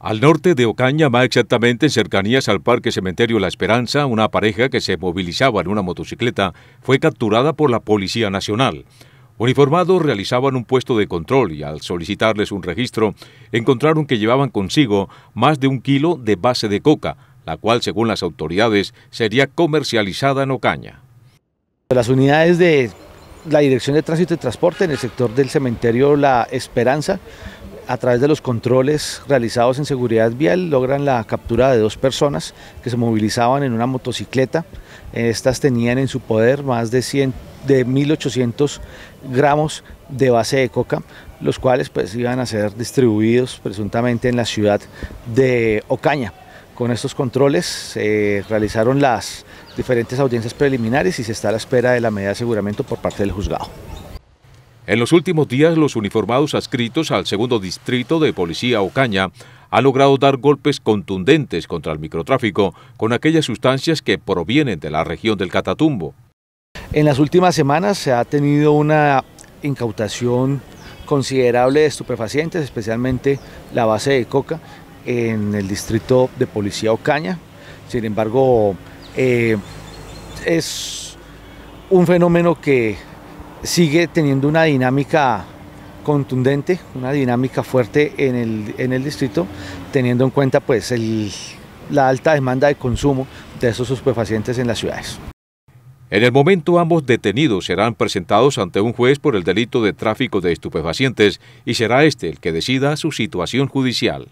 Al norte de Ocaña, más exactamente en cercanías al Parque Cementerio La Esperanza, una pareja que se movilizaba en una motocicleta fue capturada por la Policía Nacional. Uniformados realizaban un puesto de control y al solicitarles un registro encontraron que llevaban consigo más de un kilo de base de coca, la cual según las autoridades sería comercializada en Ocaña. Las unidades de la Dirección de Tránsito y Transporte en el sector del cementerio La Esperanza a través de los controles realizados en seguridad vial logran la captura de dos personas que se movilizaban en una motocicleta. Estas tenían en su poder más de, 1.800 gramos de base de coca, los cuales pues iban a ser distribuidos presuntamente en la ciudad de Ocaña. Con estos controles se realizaron las diferentes audiencias preliminares y se está a la espera de la medida de aseguramiento por parte del juzgado. En los últimos días, los uniformados adscritos al segundo distrito de policía Ocaña han logrado dar golpes contundentes contra el microtráfico con aquellas sustancias que provienen de la región del Catatumbo. En las últimas semanas se ha tenido una incautación considerable de estupefacientes, especialmente la base de coca en el distrito de policía Ocaña. Sin embargo, eh, es un fenómeno que sigue teniendo una dinámica contundente, una dinámica fuerte en el, distrito, teniendo en cuenta pues la alta demanda de consumo de esos estupefacientes en las ciudades. En el momento ambos detenidos serán presentados ante un juez por el delito de tráfico de estupefacientes y será este el que decida su situación judicial.